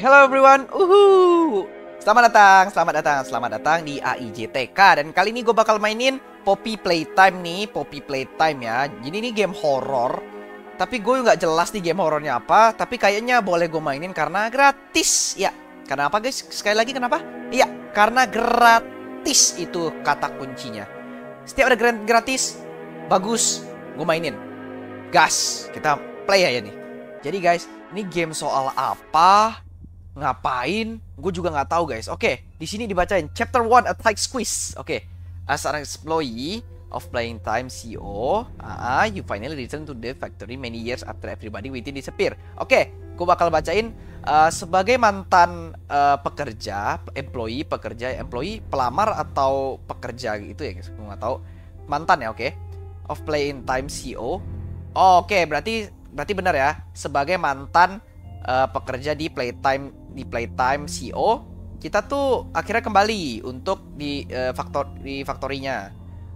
Hello everyone, uhu. Selamat datang, selamat datang, selamat datang di AIJTK Dan kali ini gue bakal mainin Poppy Playtime nih, Poppy Playtime ya Jadi ini game horror Tapi gue nggak jelas nih game horornya apa Tapi kayaknya boleh gue mainin karena gratis Ya, karena apa guys? Sekali lagi kenapa? Iya, karena gratis itu kata kuncinya Setiap ada gratis, bagus, gue mainin Gas, kita play aja nih jadi guys, ini game soal apa? Ngapain? Gue juga nggak tahu guys. Oke, okay, di sini dibacain chapter one attack squeeze. Oke. Okay. As an employee of playing time CEO, uh, you finally return to the factory many years after everybody within disappear. Oke, okay, gue bakal bacain uh, sebagai mantan uh, pekerja, employee, pekerja, employee, pelamar atau pekerja gitu ya guys. Gue nggak tahu. Mantan ya, oke. Okay? Of playing time CEO. oke, okay, berarti berarti benar ya. Sebagai mantan uh, pekerja di Playtime di playtime CO kita tuh akhirnya kembali untuk di uh, faktor di faktorinya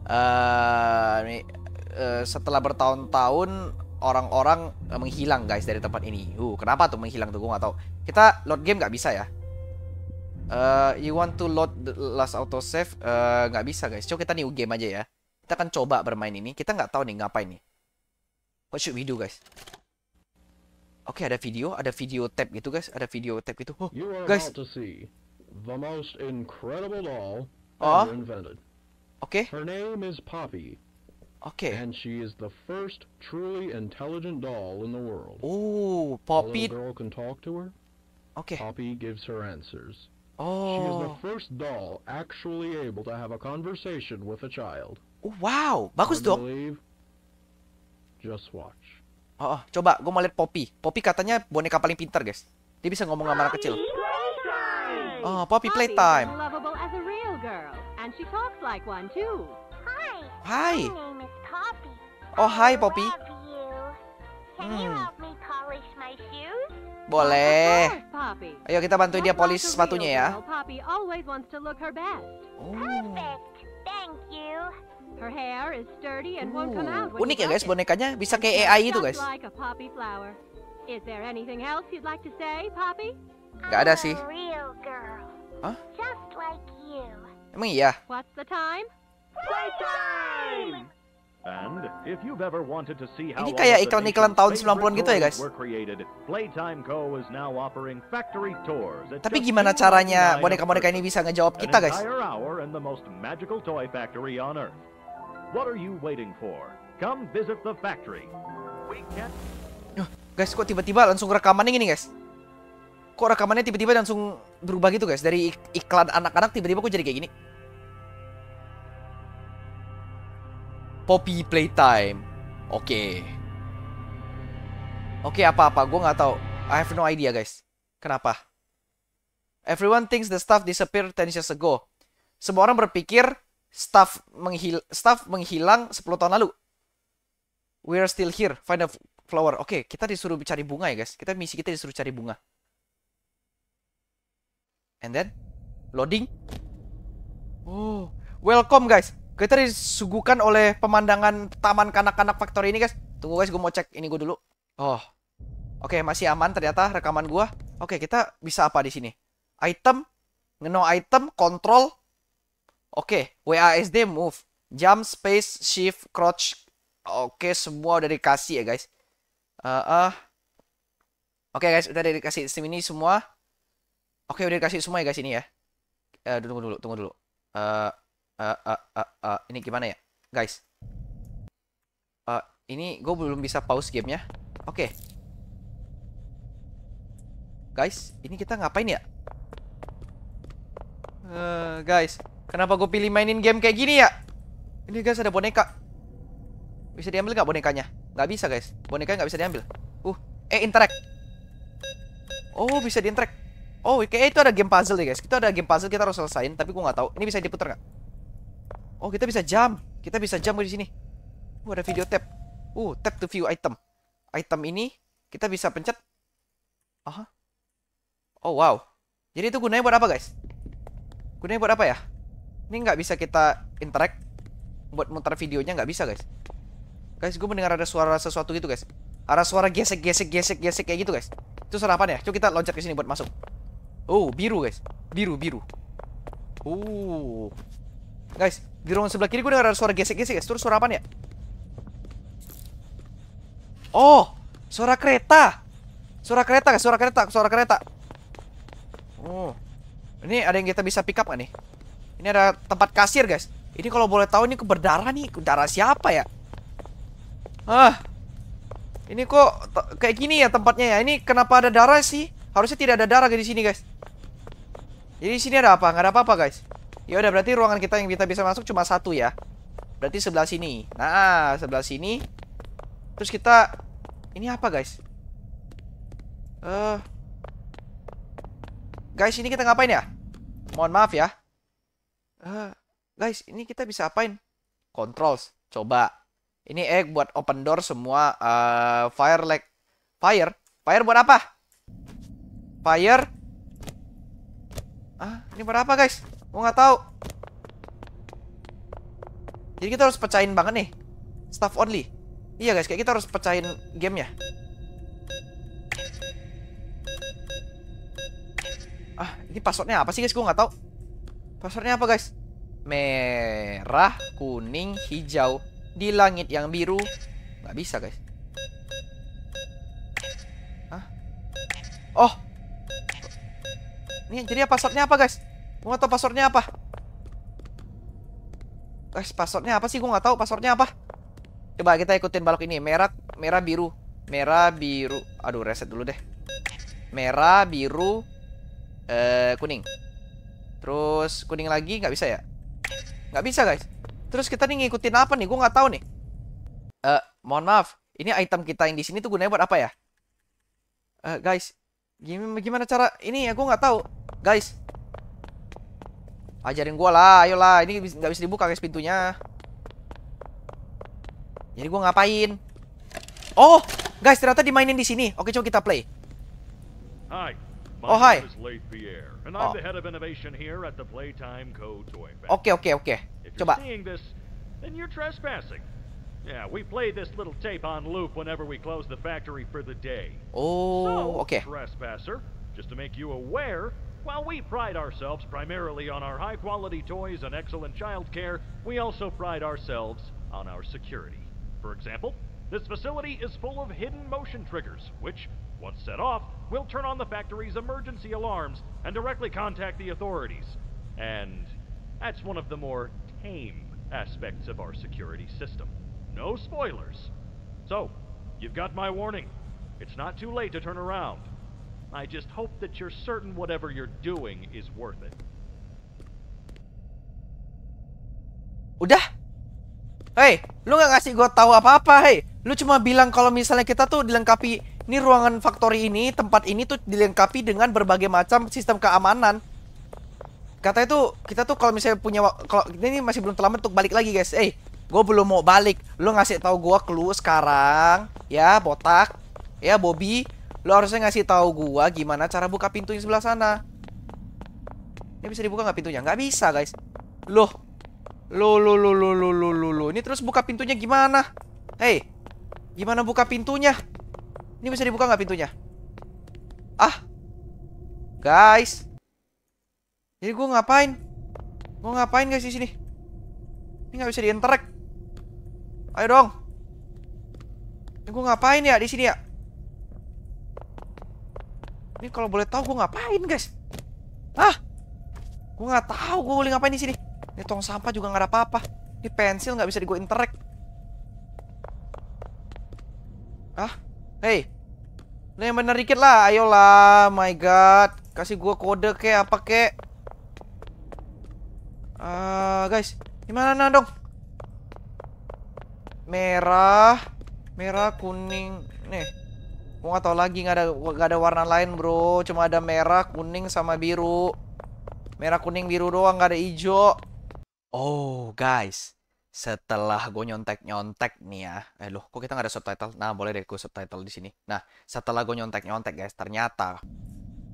uh, uh, setelah bertahun-tahun orang-orang menghilang guys dari tempat ini. Uh, kenapa tuh menghilang tuh gue nggak tahu. Kita load game nggak bisa ya? Uh, you want to load the last auto save nggak bisa guys. Coba kita new game aja ya. Kita akan coba bermain ini. Kita nggak tahu nih ngapain nih. What should we do guys? Okay, ada video, ada video tab gitu guys, ada video tab gitu. Oh, you are guys. About to see the most incredible doll oh. ever invented. Okay. Her name is Poppy. Okay. And she is the first truly intelligent doll in the world. Oh, Poppy. A little girl can talk to her. Okay. Poppy gives her answers. Oh. She is the oh. first doll actually able to have a conversation with a child. Oh, wow, bagus dong. just watch. Oh, oh coba gue mau lihat Poppy. Poppy katanya boneka paling pintar, guys. Dia bisa ngomong sama anak kecil. Oh, Poppy playtime. hi. Oh, hi Poppy. Hmm. Boleh. Ayo kita bantu dia polis sepatunya ya. Oh unik ya guys bonekanya bisa kayak AI itu guys. Gak ada sih. Hah? Emang iya? Ini kayak iklan-iklan tahun 90-an gitu ya guys Tapi gimana caranya boneka-boneka ini bisa ngejawab kita guys What are you waiting for? Come visit the factory. We can... Uh, guys, kok tiba-tiba langsung rekamannya gini, guys? Kok rekamannya tiba-tiba langsung berubah gitu, guys? Dari ik iklan anak-anak tiba-tiba kok jadi kayak gini? Poppy Playtime. Oke. Okay. Oke, okay, apa-apa. Gue nggak tahu. I have no idea, guys. Kenapa? Everyone thinks the stuff disappeared 10 years ago. Semua orang berpikir staff menghil staff menghilang 10 tahun lalu. We are still here, find a flower. Oke, okay, kita disuruh cari bunga ya, guys. Kita misi kita disuruh cari bunga. And then loading. Oh, welcome guys. Kita disuguhkan oleh pemandangan taman kanak-kanak factory ini, guys. Tunggu guys, gue mau cek ini gue dulu. Oh. Oke, okay, masih aman ternyata rekaman gua. Oke, okay, kita bisa apa di sini? Item, ngeno item, kontrol, Oke, okay, WASD move. Jump, space, shift, crouch. Oke, okay, semua udah dikasih ya guys. Uh, uh. Oke okay, guys, udah dikasih sistem ini semua. Oke, okay, udah dikasih semua ya guys ini ya. Uh, tunggu dulu, tunggu dulu. Uh, uh, uh, uh, uh. Ini gimana ya? Guys. Uh, ini gue belum bisa pause gamenya. Oke. Okay. Guys, ini kita ngapain ya? Uh, guys. Kenapa gue pilih mainin game kayak gini ya? Ini guys ada boneka. Bisa diambil nggak bonekanya? Nggak bisa guys. Boneka nggak bisa diambil. Uh, eh interact. Oh bisa diinteract. Oh, kayaknya itu ada game puzzle ya guys. Kita ada game puzzle kita harus selesain, tapi gue nggak tahu. Ini bisa diputar nggak? Oh, kita bisa jam. Kita bisa jam di sini. Uh, ada video tab. Uh, tab to view item. Item ini kita bisa pencet. Aha. Oh wow. Jadi itu gunanya buat apa guys? Gunanya buat apa ya? Ini nggak bisa kita interact buat muter videonya nggak bisa guys. Guys, gue mendengar ada suara sesuatu gitu guys. Ada suara gesek gesek gesek gesek kayak gitu guys. Itu sarapan ya? Coba kita loncat ke sini buat masuk. Oh, biru guys. Biru biru. Uh. Guys, di ruang sebelah kiri gue dengar ada suara gesek gesek guys. Terus suara apa ya? Oh, suara kereta. Suara kereta guys, suara kereta, suara kereta. Oh. Ini ada yang kita bisa pick up gak nih? Ini ada tempat kasir, guys. Ini kalau boleh tahu ini berdarah nih, darah siapa ya? Ah. Ini kok kayak gini ya tempatnya ya? Ini kenapa ada darah sih? Harusnya tidak ada darah di sini, guys. Jadi di sini ada apa? Gak ada apa-apa, guys. Ya udah berarti ruangan kita yang kita bisa masuk cuma satu ya. Berarti sebelah sini. Nah, sebelah sini. Terus kita ini apa, guys? Eh uh... Guys, ini kita ngapain ya? Mohon maaf ya uh, guys ini kita bisa apain controls coba ini eh buat open door semua uh, fire like fire fire buat apa fire ah ini buat apa guys gua nggak tahu jadi kita harus pecahin banget nih staff only iya guys kayak kita harus pecahin game ya. ah ini passwordnya apa sih guys gua nggak tahu Passwordnya apa guys? Merah, kuning, hijau Di langit yang biru Gak bisa guys Hah? Oh Ini jadi passwordnya apa guys? Gua gak tau passwordnya apa Guys passwordnya apa sih? Gue gak tau passwordnya apa Coba kita ikutin balok ini Merah, merah biru Merah, biru Aduh reset dulu deh Merah, biru eh, Kuning Terus kuning lagi nggak bisa ya? Nggak bisa guys. Terus kita nih ngikutin apa nih? Gue nggak tahu nih. Eh, uh, mohon maaf. Ini item kita yang di sini tuh gunanya buat apa ya? Uh, guys, gimana, gimana cara ini ya? Gue nggak tahu. Guys, ajarin gue lah. Ayolah, ini nggak bisa dibuka guys pintunya. Jadi gue ngapain? Oh, guys ternyata dimainin di sini. Oke, coba kita play. Hai, My oh, hi. Leith Pierre, and I'm oh. the head of innovation here at the Playtime Co. Toy Factory. Okay, okay, okay. If you're seeing this, then you're trespassing. Yeah, we play this little tape on loop whenever we close the factory for the day. Oh, so, okay. trespasser, just to make you aware, while we pride ourselves primarily on our high-quality toys and excellent childcare, we also pride ourselves on our security. For example, this facility is full of hidden motion triggers, which once set off, we'll turn on the factory's emergency alarms and directly contact the authorities. And that's one of the more tame aspects of our security system. No spoilers. So, you've got my warning. It's not too late to turn around. I just hope that you're certain whatever you're doing is worth it. Udah? Hey, lu gak ngasih gua tahu apa-apa, hey? Lu cuma bilang kalau misalnya kita tuh dilengkapi Ini ruangan factory ini, tempat ini tuh dilengkapi dengan berbagai macam sistem keamanan. Katanya tuh kita tuh kalau misalnya punya kalau ini masih belum terlambat untuk balik lagi, guys. Eh, gue belum mau balik. Lu ngasih tahu gue clue sekarang, ya botak, ya Bobby. Lo harusnya ngasih tahu gue gimana cara buka pintu yang sebelah sana. Ini bisa dibuka nggak pintunya? Nggak bisa, guys. Loh. lo, lo, lo, lo, lo, lo. lo. Ini terus buka pintunya gimana? Hei, gimana buka pintunya? Ini bisa dibuka nggak pintunya? Ah. Guys. ini gue ngapain? Gue ngapain guys di sini? Ini nggak bisa diinterak. Ayo dong. Ini gue ngapain ya di sini ya? Ini kalau boleh tahu gue ngapain guys? ah Gue nggak tahu gue boleh ngapain di sini. Ini tong sampah juga nggak ada apa-apa. Ini pensil nggak bisa di gue interak Ah, hey Nih yang bener dikit lah, ayolah, my god. Kasih gue kode kek, apa kek. Ah, uh, guys, gimana dong? Merah, merah, kuning. Nih. mau gak tau lagi nggak ada gak ada warna lain, Bro. Cuma ada merah, kuning sama biru. Merah, kuning, biru doang, Gak ada hijau. Oh, guys setelah gue nyontek-nyontek nih ya. Eh loh, kok kita nggak ada subtitle? Nah, boleh deh gue subtitle di sini. Nah, setelah gue nyontek-nyontek guys, ternyata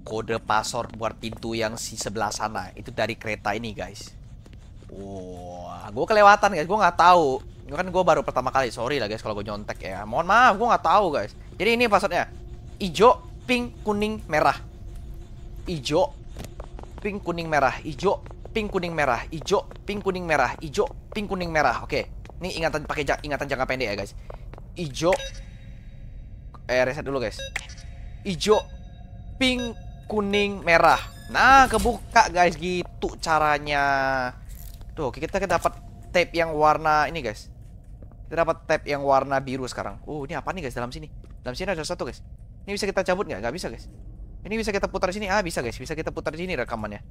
kode password buat pintu yang si sebelah sana itu dari kereta ini guys. Wah, gue kelewatan guys, gue nggak tahu. Ini kan gue baru pertama kali, sorry lah guys kalau gue nyontek ya. Mohon maaf, gue nggak tahu guys. Jadi ini passwordnya, hijau pink, kuning, merah. hijau pink, kuning, merah. hijau pink kuning merah, hijau, pink kuning merah, hijau, pink kuning merah. Oke. Okay. Ini ingatan pakai ingatan jangka pendek ya, guys. Hijau eh reset dulu, guys. Hijau, pink, kuning, merah. Nah, kebuka guys gitu caranya. Tuh, kita kita dapat tape yang warna ini, guys. Kita dapat tape yang warna biru sekarang. Oh, ini apa nih, guys, dalam sini? Dalam sini ada satu, guys. Ini bisa kita cabut nggak? Nggak bisa, guys. Ini bisa kita putar di sini. Ah, bisa, guys. Bisa kita putar di sini rekamannya.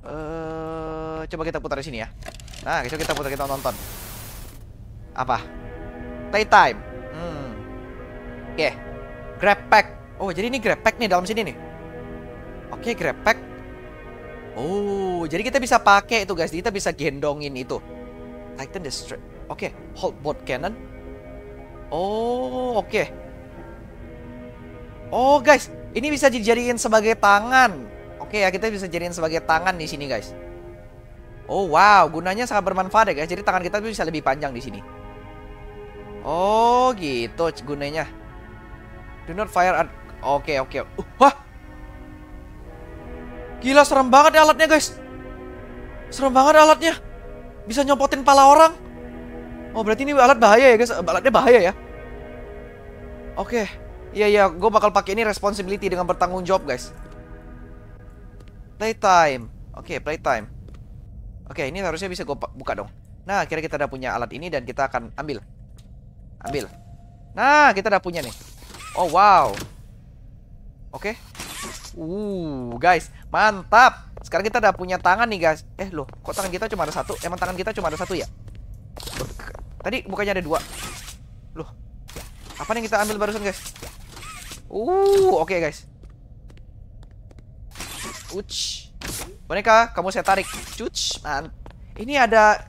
Uh, coba kita putar di sini ya. Nah, kita kita putar kita nonton. Apa? Playtime. Hmm. Oke. Okay. Grab pack. Oh, jadi ini grab pack nih dalam sini nih. Oke, okay, grab pack. Oh, jadi kita bisa pakai itu guys. Kita bisa gendongin itu. titan the Oke, okay. hold bot cannon. Oh, oke. Okay. Oh, guys, ini bisa dijadiin sebagai tangan. Oke ya, kita bisa jadiin sebagai tangan di sini, guys. Oh, wow. Gunanya sangat bermanfaat ya, guys. Jadi tangan kita bisa lebih panjang di sini. Oh, gitu gunanya. Do not fire at... Oke, oke. Uh, wah! Gila, serem banget ya alatnya, guys. Serem banget alatnya. Bisa nyopotin pala orang. Oh, berarti ini alat bahaya ya, guys. Eh, alatnya bahaya ya. Oke. Iya, iya. Gue bakal pakai ini responsibility dengan bertanggung jawab, guys. Playtime. Oke, okay, playtime. Oke, okay, ini harusnya bisa gue buka dong. Nah, kira kita udah punya alat ini dan kita akan ambil. Ambil. Nah, kita udah punya nih. Oh, wow. Oke. Okay. Uh, guys, mantap. Sekarang kita udah punya tangan nih, guys. Eh, loh, kok tangan kita cuma ada satu? Emang tangan kita cuma ada satu ya? Tadi bukannya ada dua. Loh. Ya. Apa nih yang kita ambil barusan, guys? Uh, oke, okay, guys. Uc, Boneka, kamu saya tarik. Cuch. Man. Ini ada...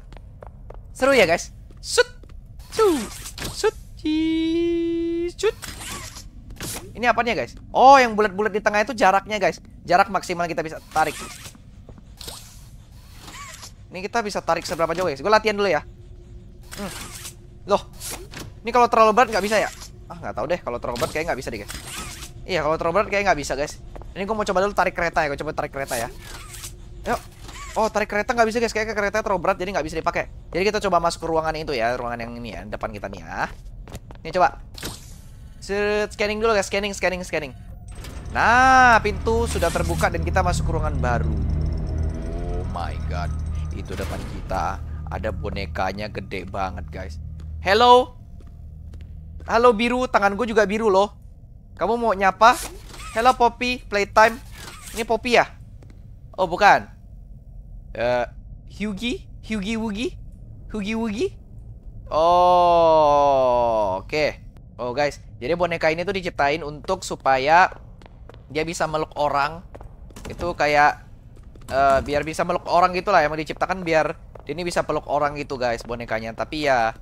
Seru ya, guys? Sut. Cu. Sut. cut, Ini apanya, guys? Oh, yang bulat-bulat di tengah itu jaraknya, guys. Jarak maksimal kita bisa tarik. Ini kita bisa tarik seberapa jauh, guys? Gue latihan dulu ya. Hmm. Loh. Ini kalau terlalu berat nggak bisa ya? Ah, nggak tahu deh. Kalau terlalu berat kayak nggak bisa deh, guys. Iya, kalau terlalu berat kayak nggak bisa, guys. Ini gue mau coba dulu tarik kereta ya, gue coba tarik kereta ya. Yuk. Oh, tarik kereta nggak bisa guys, kayaknya kereta terlalu berat jadi nggak bisa dipakai. Jadi kita coba masuk ke ruangan itu ya, ruangan yang ini ya, depan kita nih ya. Ini coba. Scanning dulu guys, scanning, scanning, scanning. Nah, pintu sudah terbuka dan kita masuk ke ruangan baru. Oh my god, itu depan kita ada bonekanya gede banget guys. Hello, halo biru, tangan gue juga biru loh. Kamu mau nyapa? Hello Poppy, playtime. Ini Poppy ya? Oh, bukan. uh, Hugi, Hugi Wugi. Hugi Wugi. Oh, oke. Okay. Oh, guys. Jadi boneka ini tuh diciptain untuk supaya dia bisa meluk orang. Itu kayak uh, biar bisa meluk orang gitulah yang diciptakan biar dia ini bisa peluk orang gitu, guys, bonekanya. Tapi ya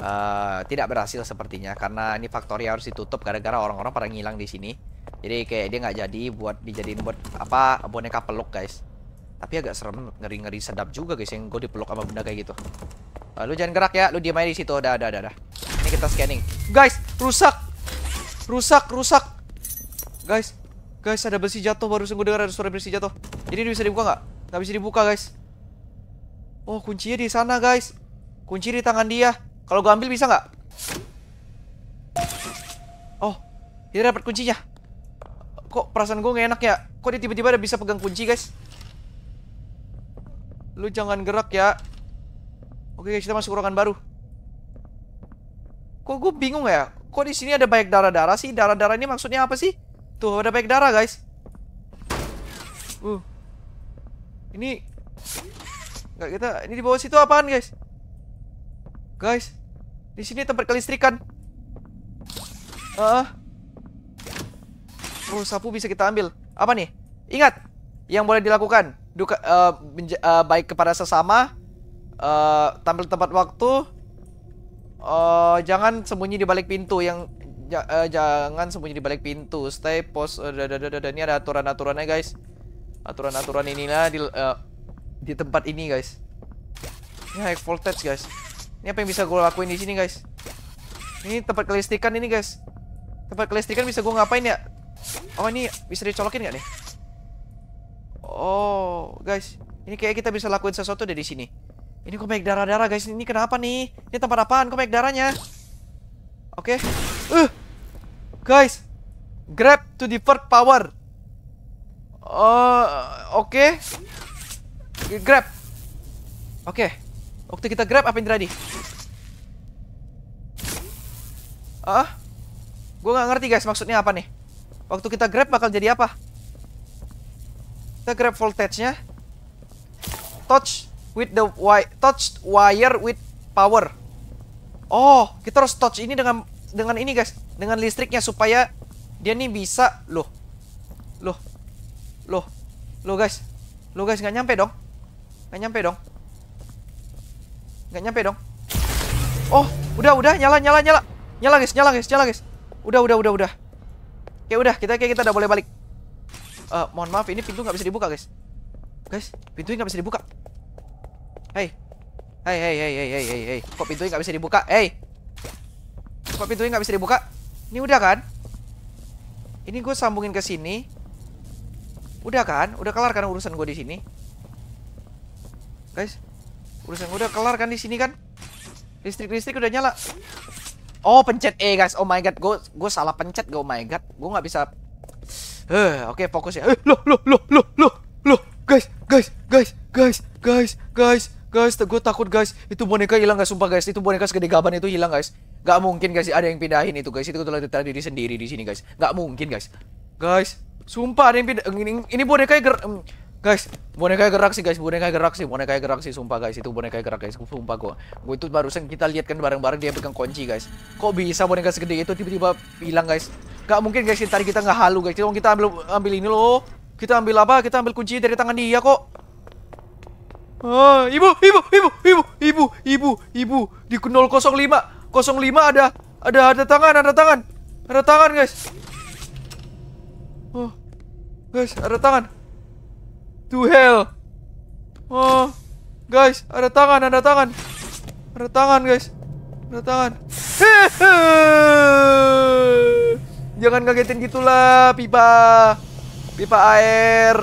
uh, tidak berhasil sepertinya karena ini faktori harus ditutup gara-gara orang-orang pada ngilang di sini. Jadi kayak dia nggak jadi buat dijadiin buat apa boneka peluk guys. Tapi agak serem, ngeri-ngeri sedap juga guys yang gue dipeluk sama benda kayak gitu. Lalu eh, jangan gerak ya, lu diam aja di situ. Dah dah dah dah. Ini kita scanning. Guys, rusak. Rusak, rusak. Guys, guys ada besi jatuh Baru gue dengar ada suara besi jatuh. Jadi ini bisa dibuka nggak? Nggak bisa dibuka guys. Oh, kuncinya di sana guys. Kunci di tangan dia. Kalau gue ambil bisa nggak? Oh, dia dapat kuncinya. Kok perasaan gue gak enak ya? Kok dia tiba-tiba ada bisa pegang kunci, guys? Lu jangan gerak ya. Oke, guys, kita masuk ruangan baru. Kok gue bingung ya? Kok di sini ada banyak darah-darah sih? Darah-darah ini maksudnya apa sih? Tuh, ada banyak darah, guys. Uh. Ini nggak kita ini di bawah situ apaan, guys? Guys, di sini tempat kelistrikan. ah. Uh -uh. Oh, sapu bisa kita ambil. Apa nih? Ingat, yang boleh dilakukan duka, uh, uh, baik kepada sesama, uh, tampil tempat waktu, uh, jangan sembunyi di balik pintu yang ja, uh, jangan sembunyi di balik pintu. Stay pos. Uh, da, da, da, Ini ada aturan-aturannya, guys. Aturan-aturan inilah di uh, di tempat ini, guys. Ini high voltage, guys. Ini apa yang bisa gue lakuin di sini, guys? Ini tempat kelistikan ini, guys. Tempat kelistikan bisa gue ngapain ya? Oh ini bisa dicolokin nggak nih? Oh guys, ini kayak kita bisa lakuin sesuatu deh di sini. Ini kok banyak darah-darah guys. Ini kenapa nih? Ini tempat apaan? Kok banyak darahnya? Oke. Okay. Uh. Eh, guys, grab to divert power. Uh, oke. Okay. Grab. Oke. Okay. Waktu kita grab apa yang terjadi? Ah? Uh, gue nggak ngerti guys maksudnya apa nih. Waktu kita grab bakal jadi apa? Kita grab voltage-nya. Touch with the wire, touch wire with power. Oh, kita harus touch ini dengan dengan ini guys, dengan listriknya supaya dia nih bisa loh. Loh. Loh. Loh guys. Loh guys nggak nyampe dong. Nggak nyampe dong. Nggak nyampe dong. Oh, udah udah nyala nyala nyala. Nyala guys, nyala guys, nyala guys. Udah udah udah udah. Oke ya udah, kita kayak kita udah boleh balik. Uh, mohon maaf, ini pintu nggak bisa dibuka, guys. Guys, ini nggak bisa dibuka. Hey, hey, hey, hey, hey, hey, hey. Kok ini nggak bisa dibuka? Hey, Kok ini nggak bisa dibuka? Ini udah kan? Ini gue sambungin ke sini. Udah kan? Udah kelar kan urusan gue di sini? Guys, urusan gue udah kelar kan di sini kan? Listrik-listrik udah nyala. Oh pencet E guys. Oh my god, gue gue salah pencet. Gue oh my god, gue nggak bisa. uh, oke okay, fokus ya. Eh, loh loh loh loh loh loh guys guys guys guys guys guys guys. Gue takut guys. Itu boneka hilang gak Sumpah guys. Itu boneka segede gaban itu hilang guys. Gak mungkin guys. Ada yang pindahin itu guys. Itu telah kita diri sendiri di sini guys. Gak mungkin guys. Guys, sumpah ada yang pindah. Ini, ini boneka ger Guys, boneka gerak sih guys, boneka gerak sih, boneka gerak sih, sumpah guys, itu boneka gerak guys, sumpah gua. Gua itu barusan kita lihat kan bareng-bareng dia pegang kunci guys. Kok bisa boneka segede itu tiba-tiba hilang guys? Gak mungkin guys, tadi kita nggak halu guys. Cuma kita ambil ambil ini loh. Kita ambil apa? Kita ambil kunci dari tangan dia kok. Ah, ibu, ibu, ibu, ibu, ibu, ibu, ibu di 005 05 ada ada ada tangan, ada tangan. Ada tangan, guys. Oh. Guys, ada tangan. To hell. Oh, guys, ada tangan, ada tangan. Ada tangan, guys. Ada tangan. Jangan kagetin gitulah, pipa. Pipa air.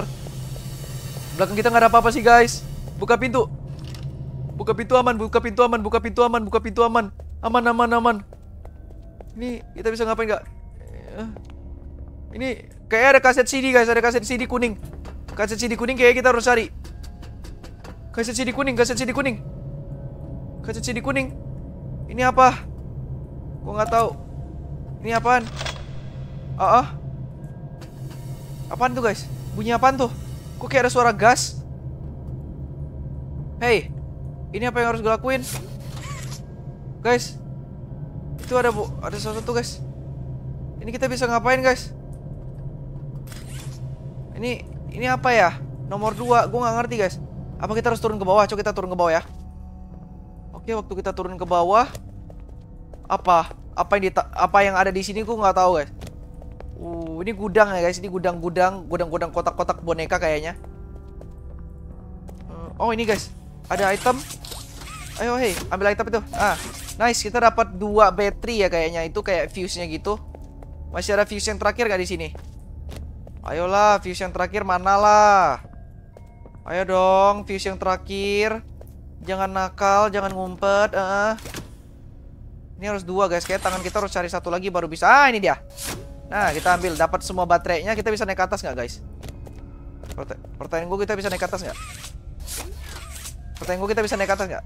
Belakang kita nggak ada apa-apa sih, guys. Buka pintu. Buka pintu aman, buka pintu aman, buka pintu aman, buka pintu aman. Aman, aman, aman. Ini kita bisa ngapain nggak? Eh, ini kayak ada kaset CD, guys. Ada kaset CD kuning. Kaset CD kuning kayak kita harus cari. Kaset CD kuning, kaset CD kuning. Kaset CD kuning. Ini apa? Gua nggak tahu. Ini apaan? Ah, uh -uh. apaan tuh guys? Bunyi apaan tuh? Kok kayak ada suara gas? Hey, ini apa yang harus gue lakuin? Guys, itu ada bu, ada sesuatu guys. Ini kita bisa ngapain guys? Ini ini apa ya? Nomor 2, gue gak ngerti guys Apa kita harus turun ke bawah? Coba kita turun ke bawah ya Oke, waktu kita turun ke bawah Apa? Apa yang, apa yang ada di sini gue gak tahu guys Uh, ini gudang ya guys, ini gudang-gudang, gudang-gudang kotak-kotak boneka kayaknya. Uh, oh ini guys, ada item. Ayo hei, ambil item itu. Ah, nice, kita dapat dua battery ya kayaknya. Itu kayak fuse-nya gitu. Masih ada fuse yang terakhir gak di sini? Ayolah, fuse yang terakhir mana lah? Ayo dong, fuse yang terakhir. Jangan nakal, jangan ngumpet. Uh. Ini harus dua guys, kayak tangan kita harus cari satu lagi baru bisa. Ah, ini dia. Nah, kita ambil. Dapat semua baterainya, kita bisa naik ke atas nggak guys? pertanyaan gue kita bisa naik ke atas nggak? Pertanyaan gue kita bisa naik ke atas nggak?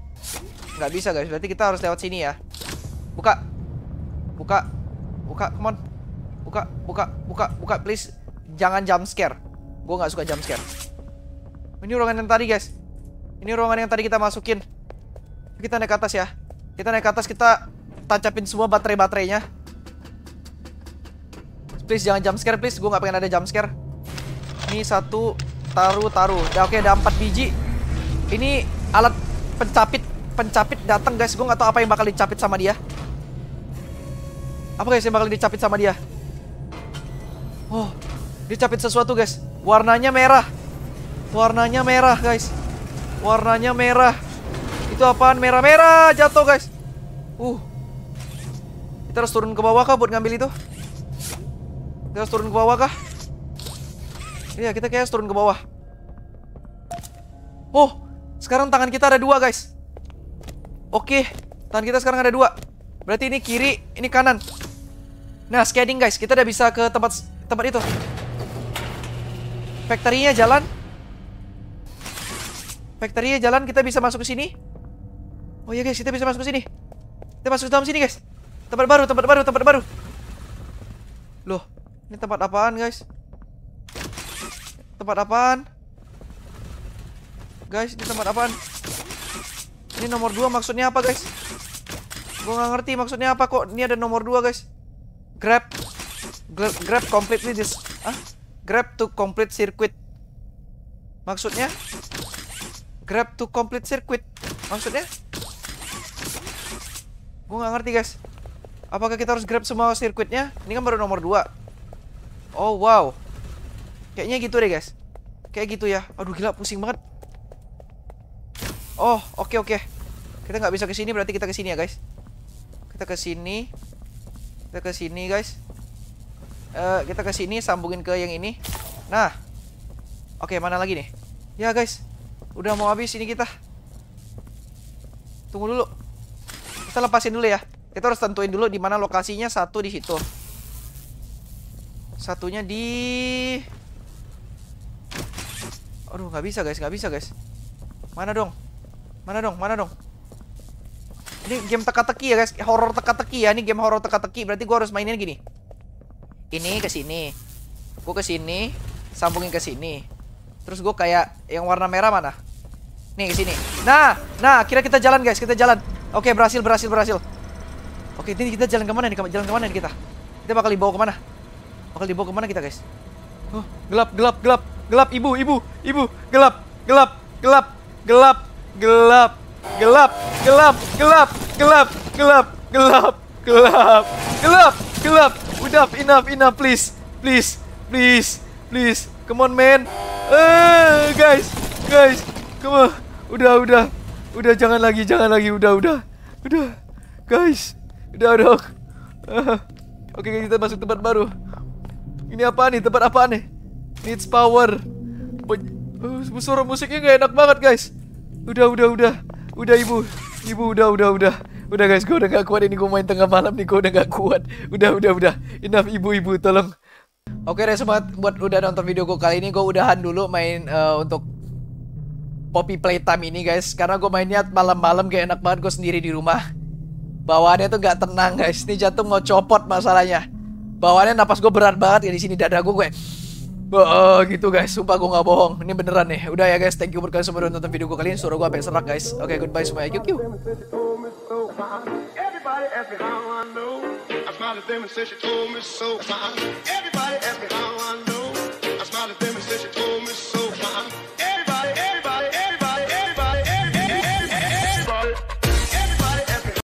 Nggak bisa guys, berarti kita harus lewat sini ya. Buka. Buka. Buka, come on. Buka, buka, buka, buka, please jangan jump scare. Gue nggak suka jump scare. Ini ruangan yang tadi, guys. Ini ruangan yang tadi kita masukin. Kita naik ke atas ya. Kita naik ke atas, kita tancapin semua baterai-baterainya. Please jangan jump scare, please. Gue nggak pengen ada jump scare. Ini satu, taruh, taruh. Ya, Oke, okay, ada empat biji. Ini alat pencapit pencapit datang guys gue nggak tahu apa yang bakal dicapit sama dia apa guys yang bakal dicapit sama dia oh dicapit sesuatu guys warnanya merah warnanya merah guys warnanya merah itu apaan merah-merah jatuh guys uh kita harus turun ke bawah kah buat ngambil itu kita harus turun ke bawah kah iya kita kayak turun ke bawah oh sekarang tangan kita ada dua guys oke tangan kita sekarang ada dua berarti ini kiri ini kanan nah scanning guys kita udah bisa ke tempat tempat itu Factory-nya jalan. Factory-nya jalan, kita bisa masuk ke sini. Oh iya guys, kita bisa masuk ke sini. Kita masuk ke dalam sini guys. Tempat baru, tempat baru, tempat baru. Loh, ini tempat apaan guys? Tempat apaan? Guys, ini tempat apaan? Ini nomor 2 maksudnya apa guys? Gue gak ngerti maksudnya apa kok ini ada nomor 2 guys Grab Grab, grab completely this Ah? Grab to complete circuit. Maksudnya? Grab to complete circuit. Maksudnya? Gue nggak ngerti, guys. Apakah kita harus grab semua sirkuitnya? Ini kan baru nomor 2. Oh, wow. Kayaknya gitu deh, guys. Kayak gitu ya. Aduh, gila. Pusing banget. Oh, oke, okay, oke. Okay. Kita nggak bisa ke sini, berarti kita ke sini ya, guys. Kita ke sini. Kita ke sini, guys uh, kita ke sini sambungin ke yang ini. Nah. Oke, okay, mana lagi nih? Ya, guys. Udah mau habis ini kita. Tunggu dulu. Kita lepasin dulu ya. Kita harus tentuin dulu di mana lokasinya satu di situ. Satunya di Aduh, nggak bisa, guys. nggak bisa, guys. Mana dong? Mana dong? Mana dong? Ini game teka-teki ya, guys. horror teka-teki ya. Ini game horror teka-teki. Berarti gua harus mainin gini ini ke sini gue ke sini sambungin ke sini terus gue kayak yang warna merah mana nih ke sini nah nah kira kita jalan guys kita jalan oke berhasil berhasil berhasil oke ini kita jalan kemana nih jalan kemana nih kita kita bakal dibawa kemana bakal dibawa kemana kita guys oh, gelap gelap gelap gelap ibu ibu ibu gelap gelap gelap gelap gelap gelap gelap gelap gelap gelap gelap gelap gelap gelap Udah, enough, enough, please. Please, please, please. Come on, man. Eh, guys, guys. Come on. Udah, udah. Udah, jangan lagi, jangan lagi. Udah, udah. Udah. Guys. Udah, udah. Uh. Oke, okay, kita masuk tempat baru. Ini apa nih? Tempat apa nih? Needs power. Uh, suara musiknya gak enak banget, guys. Udah, udah, udah. Udah, ibu. Ibu, udah, udah, udah. Udah guys, gue udah gak kuat ini gue main tengah malam nih, gue udah gak kuat. Udah, udah, udah. Enough ibu-ibu, tolong. Oke deh semua buat udah nonton video gue kali ini, gue udahan dulu main uh, untuk Poppy Playtime ini guys. Karena gue mainnya malam-malam kayak enak banget gue sendiri di rumah. Bawaannya tuh gak tenang guys. Ini jantung mau copot masalahnya. Bawaannya napas gue berat banget ya di sini dada gue gue. gitu guys, sumpah gue gak bohong Ini beneran nih Udah ya guys, thank you buat kalian semua udah nonton video gue kali ini Suruh gue sampai serak guys Oke, okay, goodbye semuanya Yuk yuk Uh-huh. Everybody ask me how I know. I smiled at them and said she told me so. Uh-huh. Everybody ask me how I know. I smiled at them and said she told me so.